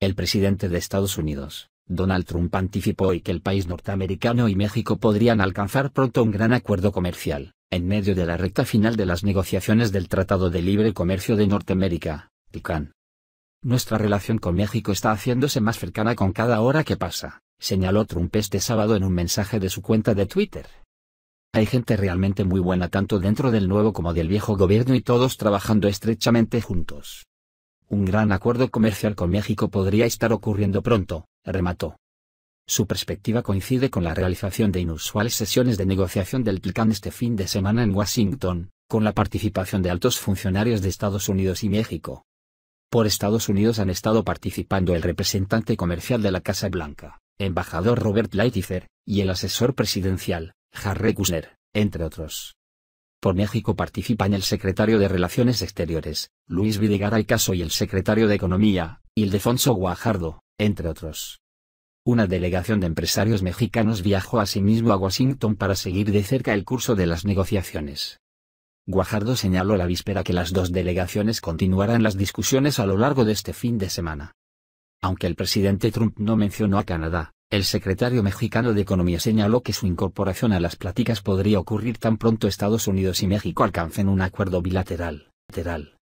El presidente de Estados Unidos, Donald Trump anticipó hoy que el país norteamericano y México podrían alcanzar pronto un gran acuerdo comercial, en medio de la recta final de las negociaciones del Tratado de Libre Comercio de Norteamérica, TICAN. Nuestra relación con México está haciéndose más cercana con cada hora que pasa, señaló Trump este sábado en un mensaje de su cuenta de Twitter. Hay gente realmente muy buena tanto dentro del nuevo como del viejo gobierno y todos trabajando estrechamente juntos. Un gran acuerdo comercial con México podría estar ocurriendo pronto, remató. Su perspectiva coincide con la realización de inusuales sesiones de negociación del TLCAN este fin de semana en Washington, con la participación de altos funcionarios de Estados Unidos y México. Por Estados Unidos han estado participando el representante comercial de la Casa Blanca, embajador Robert Lighthizer, y el asesor presidencial, Harry Kushner, entre otros. Por México participan el secretario de Relaciones Exteriores, Luis Videgaray Caso y el secretario de Economía, Ildefonso Guajardo, entre otros. Una delegación de empresarios mexicanos viajó asimismo a Washington para seguir de cerca el curso de las negociaciones. Guajardo señaló la víspera que las dos delegaciones continuarán las discusiones a lo largo de este fin de semana. Aunque el presidente Trump no mencionó a Canadá, el secretario mexicano de Economía señaló que su incorporación a las pláticas podría ocurrir tan pronto Estados Unidos y México alcancen un acuerdo bilateral.